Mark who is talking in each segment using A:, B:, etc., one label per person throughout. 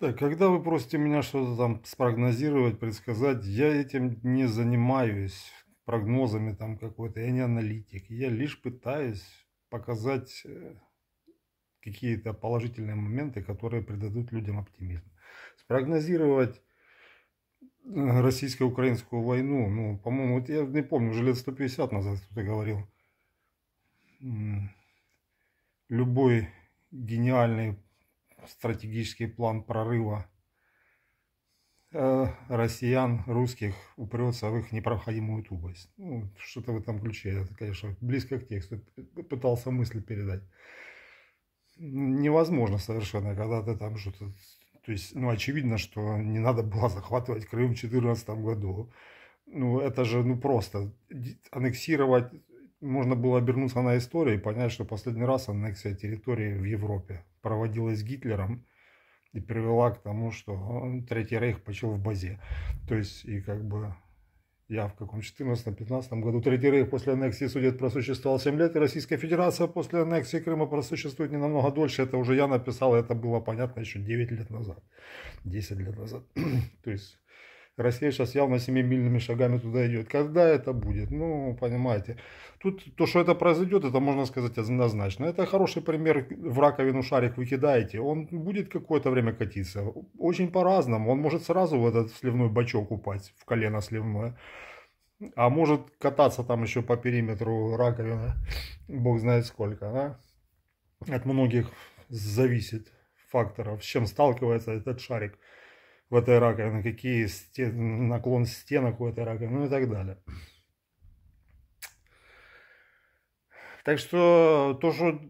A: Так, когда вы просите меня что-то там спрогнозировать, предсказать, я этим не занимаюсь прогнозами там какой-то, я не аналитик, я лишь пытаюсь показать э, какие-то положительные моменты, которые придадут людям оптимизм. Спрогнозировать э, российско-украинскую войну, ну, по-моему, вот я не помню, уже лет 150 назад кто-то говорил, любой гениальный стратегический план прорыва э, россиян, русских упрется в их непроходимую тупость. Ну, что-то в этом ключе. Это, конечно, близко к тексту. Пытался мысль передать. Невозможно совершенно, когда ты там что-то... То есть, ну, очевидно, что не надо было захватывать Крым в 2014 году. Ну, это же, ну, просто аннексировать можно было обернуться на историю и понять, что последний раз аннексия территории в Европе проводилась Гитлером и привела к тому, что Третий Рейх почил в базе. То есть, и как бы я в каком 14-15 году Третий Рейх после аннексии Судет просуществовал 7 лет, и Российская Федерация после аннексии Крыма просуществует не намного дольше. Это уже я написал, это было понятно еще 9 лет назад, 10 лет назад. То есть Россия сейчас явно семимильными шагами туда идет. Когда это будет? Ну, понимаете. Тут то, что это произойдет, это можно сказать однозначно. Это хороший пример. В раковину шарик выкидаете, он будет какое-то время катиться. Очень по-разному. Он может сразу в этот сливной бачок упасть, в колено сливное. А может кататься там еще по периметру раковины, бог знает сколько, да? От многих зависит факторов, с чем сталкивается этот шарик в этой раковине, какие стен, наклон стенок у этой раковины, ну и так далее. Так что то, что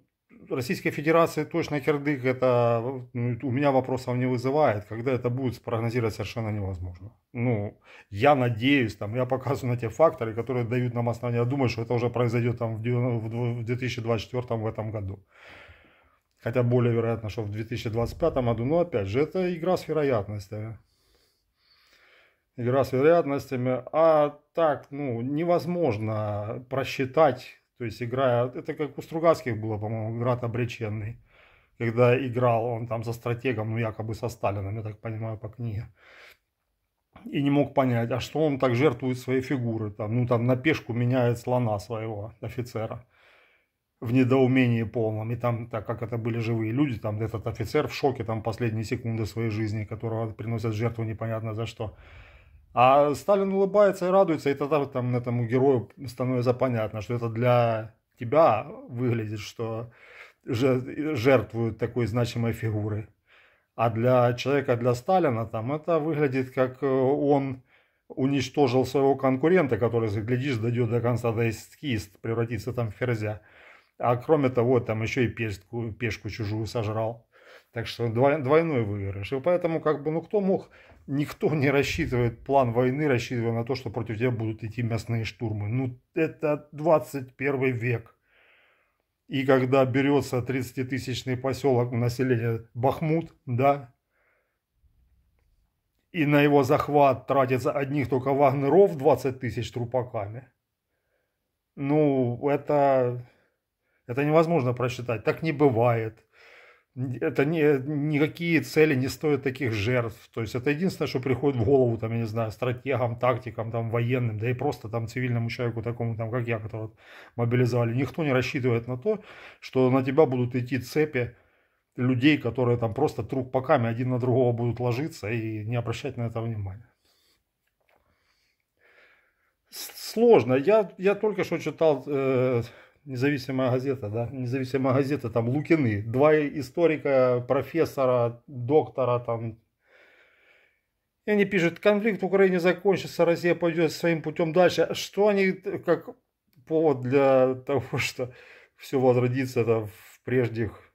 A: Российская Федерация точно кирдык, это ну, у меня вопросов не вызывает. Когда это будет, спрогнозировать совершенно невозможно. Ну, я надеюсь, там, я показываю на те факторы, которые дают нам основания думать, что это уже произойдет там в 2024 в этом году. Хотя более вероятно, что в 2025 году. Но опять же, это игра с вероятностями. Игра с вероятностями. А так, ну, невозможно просчитать. То есть, играя... Это как у Стругацких было, по-моему, «Град обреченный». Когда играл он там со стратегом, ну, якобы со Сталином, я так понимаю, по книге. И не мог понять, а что он так жертвует своей фигуры. Там, ну, там на пешку меняет слона своего офицера в недоумении полном. И там, так как это были живые люди, там этот офицер в шоке там последние секунды своей жизни, которого приносят жертву непонятно за что. А Сталин улыбается и радуется, и тогда там этому герою становится понятно, что это для тебя выглядит, что жертвуют такой значимой фигурой. А для человека, для Сталина, там это выглядит как э, он уничтожил своего конкурента, который, глядишь, дойдет до конца до эскист, превратится там в ферзя. А кроме того, там еще и пешку, пешку чужую сожрал. Так что двойной выигрыш. И поэтому, как бы, ну кто мог, никто не рассчитывает план войны, рассчитывая на то, что против тебя будут идти мясные штурмы. Ну, это 21 век. И когда берется 30-тысячный поселок населения Бахмут, да, и на его захват тратится одних только вагнеров 20 тысяч трупаками. Ну, это это невозможно просчитать. Так не бывает. Это не, никакие цели не стоят таких жертв. То есть это единственное, что приходит в голову, там, я не знаю, стратегам, тактикам, там, военным, да и просто там цивильному человеку, такому, там, как я, которого мобилизовали. Никто не рассчитывает на то, что на тебя будут идти цепи людей, которые там просто труп поками один на другого будут ложиться и не обращать на это внимания. Сложно. Я, я только что читал э, независимая газета, да, независимая газета, там Лукины, два историка, профессора, доктора, там, и они пишут, конфликт в Украине закончится, Россия пойдет своим путем дальше. Что они, как повод для того, что все возродится там в прежних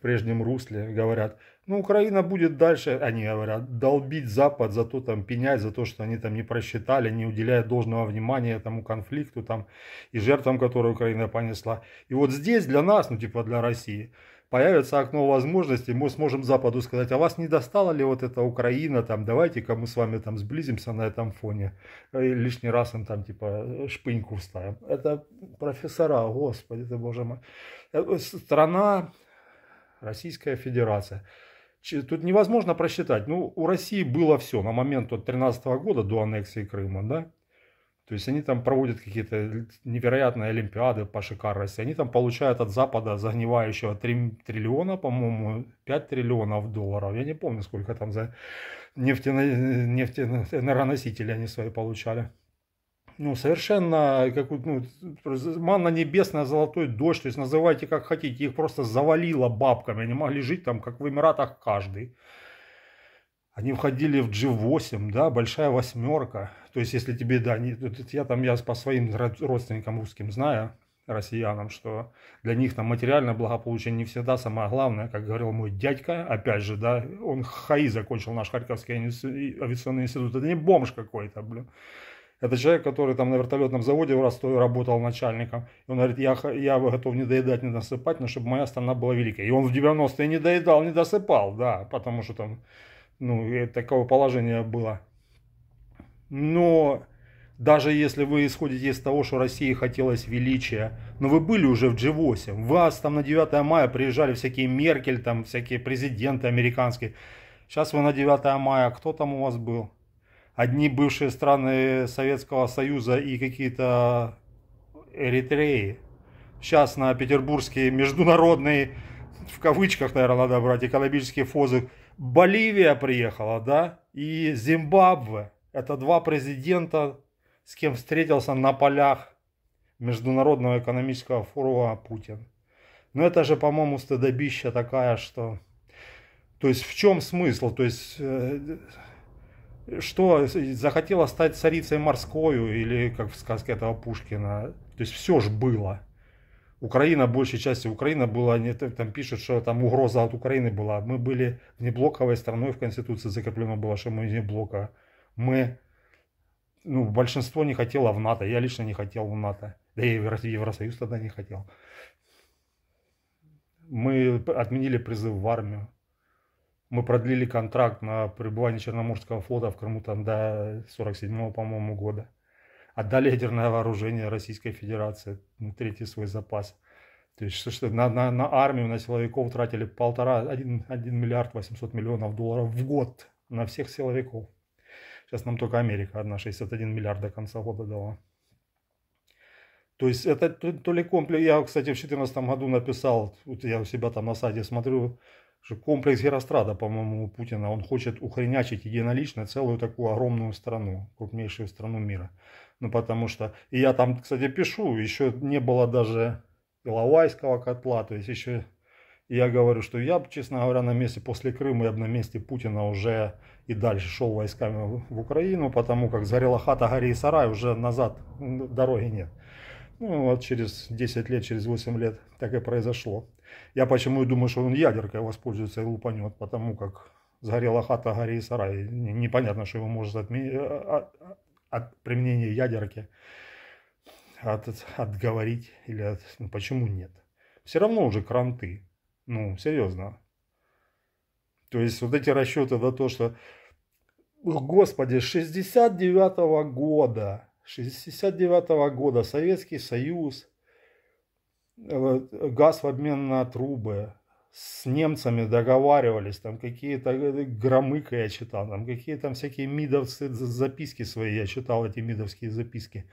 A: в прежнем русле, говорят, ну, Украина будет дальше, они говорят, долбить Запад, за то там пенять, за то, что они там не просчитали, не уделяя должного внимания этому конфликту там и жертвам, которые Украина понесла. И вот здесь для нас, ну, типа для России, появится окно возможностей, мы сможем Западу сказать, а вас не достала ли вот эта Украина, там, давайте-ка мы с вами там сблизимся на этом фоне, э, и лишний раз им там, типа, шпыньку вставим. Это профессора, господи ты, боже мой. Э, э, страна Российская Федерация. Тут невозможно просчитать. Ну, у России было все на момент вот 13 года до аннексии Крыма, да. То есть они там проводят какие-то невероятные олимпиады по шикарности. Они там получают от Запада загнивающего 3 триллиона, по-моему, 5 триллионов долларов. Я не помню, сколько там за нефтено... нефтеэнергоносители они свои получали ну, совершенно, э, как, ну, манна небесная, золотой дождь, то есть называйте как хотите, их просто завалило бабками, они могли жить там, как в Эмиратах каждый. Они входили в G8, да, большая восьмерка. То есть, если тебе, да, не, я там, я по своим родственникам русским знаю, россиянам, что для них там материальное благополучие не всегда самое главное, как говорил мой дядька, опять же, да, он ХАИ закончил наш Харьковский авиационный институт, это не бомж какой-то, блин. Это человек, который там на вертолетном заводе в раз работал начальником. И он говорит, я, я готов не доедать, не досыпать, но чтобы моя страна была великая. И он в 90-е не доедал, не досыпал, да, потому что там, ну, такого положения было. Но даже если вы исходите из того, что России хотелось величия, но вы были уже в G8, вас там на 9 мая приезжали всякие Меркель, там всякие президенты американские. Сейчас вы на 9 мая, кто там у вас был? одни бывшие страны Советского Союза и какие-то Эритреи. Сейчас на петербургский международный, в кавычках, наверное, надо брать, экономический фозы, Боливия приехала, да, и Зимбабве. Это два президента, с кем встретился на полях Международного экономического форума Путин. Но это же, по-моему, стыдобища такая, что... То есть в чем смысл? То есть э, что захотела стать царицей морскою или, как в сказке этого Пушкина. То есть все же было. Украина, большей части Украина была, там пишут, что там угроза от Украины была. Мы были внеблоковой страной, в Конституции закреплено было, что мы вне блока. Мы, ну, большинство не хотело в НАТО, я лично не хотел в НАТО. Да и Евросоюз тогда не хотел. Мы отменили призыв в армию мы продлили контракт на пребывание Черноморского флота в Крыму там до 47 по-моему, года. Отдали ядерное вооружение Российской Федерации, на третий свой запас. То есть что, что на, на, на армию, на силовиков тратили полтора, один 1 миллиард восемьсот миллионов долларов в год на всех силовиков. Сейчас нам только Америка одна 61 миллиард до конца года дала. То есть это то, то ли комплекс. Я, кстати, в 2014 году написал, вот я у себя там на сайте смотрю, что комплекс Герострада, по-моему, у Путина, он хочет ухренячить единолично целую такую огромную страну, крупнейшую страну мира. Ну, потому что, и я там, кстати, пишу, еще не было даже Иловайского котла, то есть еще я говорю, что я, честно говоря, на месте после Крыма, я бы на месте Путина уже и дальше шел войсками в Украину, потому как сгорела хата, гори и сарай, уже назад дороги нет. Ну, вот через 10 лет, через 8 лет так и произошло. Я почему и думаю, что он ядеркой воспользуется и лупанет, потому как сгорела хата, гори и сарай. Непонятно, что его может отме... от... Э, а, а, от применения ядерки от... отговорить или от... ну, почему нет. Все равно уже кранты. Ну, серьезно. То есть вот эти расчеты на то, что, господи, 69 -го года 1969 -го года Советский Союз, э, газ в обмен на трубы, с немцами договаривались, там какие-то э, громыка я читал, там какие там всякие мидовцы записки свои, я читал эти мидовские записки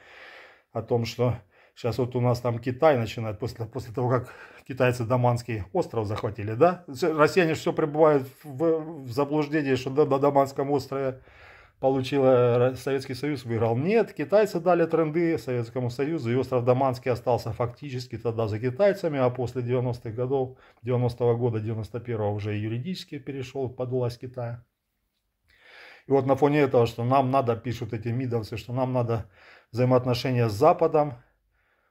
A: о том, что сейчас вот у нас там Китай начинает, после, после того, как китайцы Даманский остров захватили, да, россияне все пребывают в, в заблуждении, что на Даманском острове получила Советский Союз, выиграл. Нет, китайцы дали тренды Советскому Союзу, и остров Даманский остался фактически тогда за китайцами, а после 90-х годов, 90-го года, 91-го уже юридически перешел под власть Китая. И вот на фоне этого, что нам надо, пишут эти мидовцы, что нам надо взаимоотношения с Западом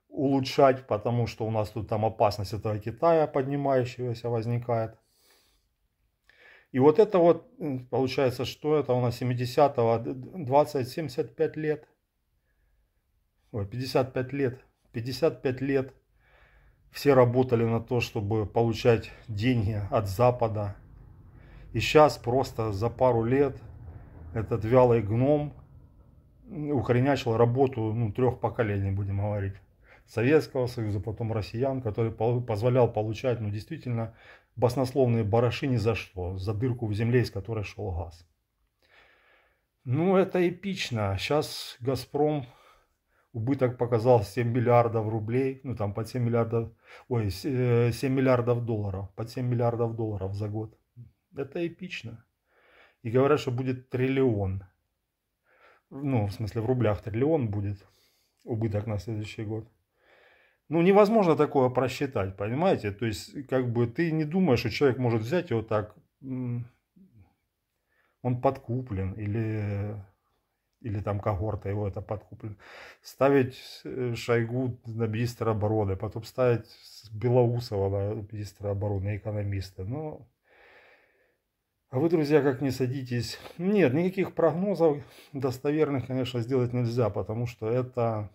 A: улучшать, потому что у нас тут там опасность этого Китая поднимающегося возникает – и вот это вот, получается, что это у нас 70-го, 20-75 лет. Ой, 55 лет. 55 лет все работали на то, чтобы получать деньги от Запада. И сейчас просто за пару лет этот вялый гном, укоренячил работу ну, трех поколений, будем говорить. Советского Союза, потом россиян, который позволял получать ну, действительно баснословные бараши ни за что, за дырку в земле, из которой шел газ. Ну, это эпично. Сейчас «Газпром» убыток показал 7 миллиардов рублей, ну там под 7 миллиардов, ой, 7 э, миллиардов долларов, под 7 миллиардов долларов за год. Это эпично. И говорят, что будет триллион. Ну, в смысле, в рублях триллион будет убыток на следующий год ну, невозможно такое просчитать, понимаете? То есть, как бы ты не думаешь, что человек может взять его так, он подкуплен или или там когорта его это подкуплен, ставить э, Шойгу на министра обороны, потом ставить Белоусова на министра обороны, экономиста. Но... Ну, а вы, друзья, как не садитесь? Нет, никаких прогнозов достоверных, конечно, сделать нельзя, потому что это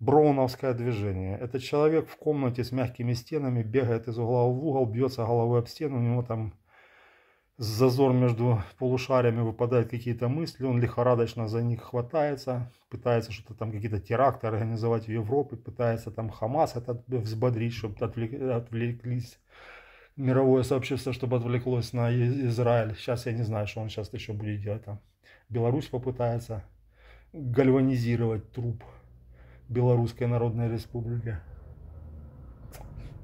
A: броуновское движение. Этот человек в комнате с мягкими стенами бегает из угла в угол, бьется головой об стену, у него там зазор между полушариями выпадают какие-то мысли, он лихорадочно за них хватается, пытается что-то там, какие-то теракты организовать в Европе, пытается там Хамас этот взбодрить, чтобы отвлек, отвлеклись мировое сообщество, чтобы отвлеклось на Израиль. Сейчас я не знаю, что он сейчас еще будет делать там. Беларусь попытается гальванизировать труп Белорусская Народная Республика.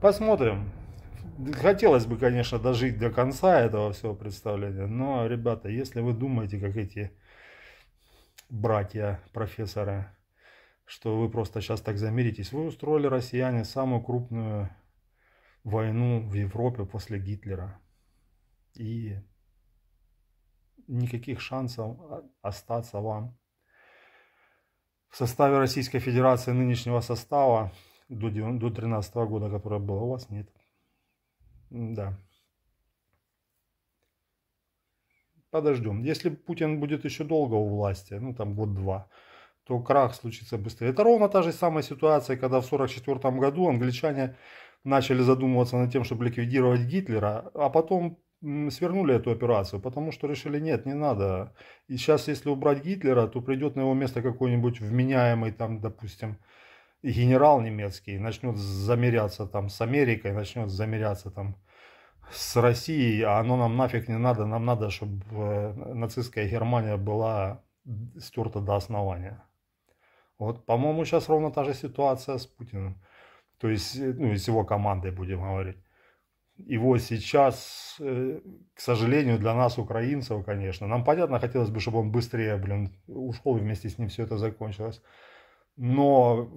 A: Посмотрим. Хотелось бы, конечно, дожить до конца этого всего представления, но, ребята, если вы думаете, как эти братья профессора, что вы просто сейчас так замиритесь, вы устроили россияне самую крупную войну в Европе после Гитлера. И никаких шансов остаться вам в составе Российской Федерации нынешнего состава до 2013 до года, которое было у вас, нет. Да. Подождем. Если Путин будет еще долго у власти, ну там год-два, то крах случится быстрее. Это ровно та же самая ситуация, когда в 1944 году англичане начали задумываться над тем, чтобы ликвидировать Гитлера, а потом свернули эту операцию, потому что решили, нет, не надо. И сейчас, если убрать Гитлера, то придет на его место какой-нибудь вменяемый, там, допустим, генерал немецкий, начнет замеряться там с Америкой, начнет замеряться там с Россией, а оно нам нафиг не надо, нам надо, чтобы э, нацистская Германия была стерта до основания. Вот, по-моему, сейчас ровно та же ситуация с Путиным, то есть, э, ну, и с его командой, будем говорить его сейчас, э, к сожалению, для нас, украинцев, конечно. Нам, понятно, хотелось бы, чтобы он быстрее, блин, ушел и вместе с ним все это закончилось. Но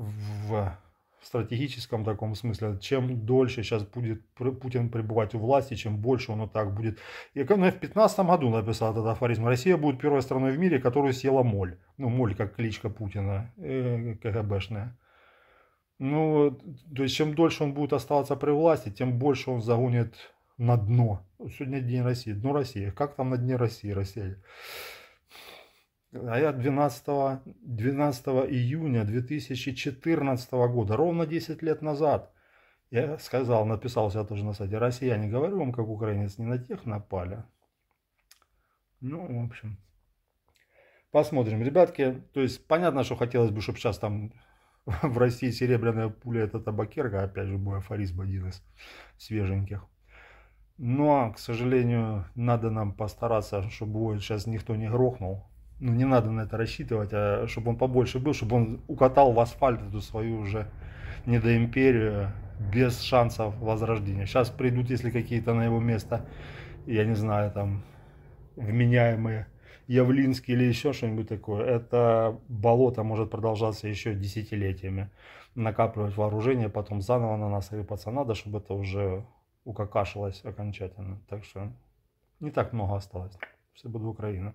A: в стратегическом таком смысле, чем дольше сейчас будет Путин пребывать у власти, чем больше он и так будет. Ну, я в 2015 году написал этот афоризм. Россия будет первой страной в мире, которую съела моль. Ну, моль как кличка Путина, э, КГБшная. Ну, то есть чем дольше он будет оставаться при власти, тем больше он загонит на дно. Сегодня День России, дно России. Как там на дне России, Россия? А я 12, 12 июня 2014 года, ровно 10 лет назад, я сказал, написал себя тоже на сайте, не говорю вам, как украинец, не на тех напали. Ну, в общем, посмотрим. Ребятки, то есть понятно, что хотелось бы, чтобы сейчас там в России серебряная пуля это табакерка, опять же, мой афоризм один из свеженьких. Но, к сожалению, надо нам постараться, чтобы его сейчас никто не грохнул. Ну, не надо на это рассчитывать, а чтобы он побольше был, чтобы он укатал в асфальт эту свою уже недоимперию без шансов возрождения. Сейчас придут, если какие-то на его место, я не знаю, там, вменяемые Явлинский или еще что-нибудь такое, это болото может продолжаться еще десятилетиями, накапливать вооружение, потом заново на нас рыпаться надо, чтобы это уже укакашилось окончательно. Так что не так много осталось. Все будет Украина.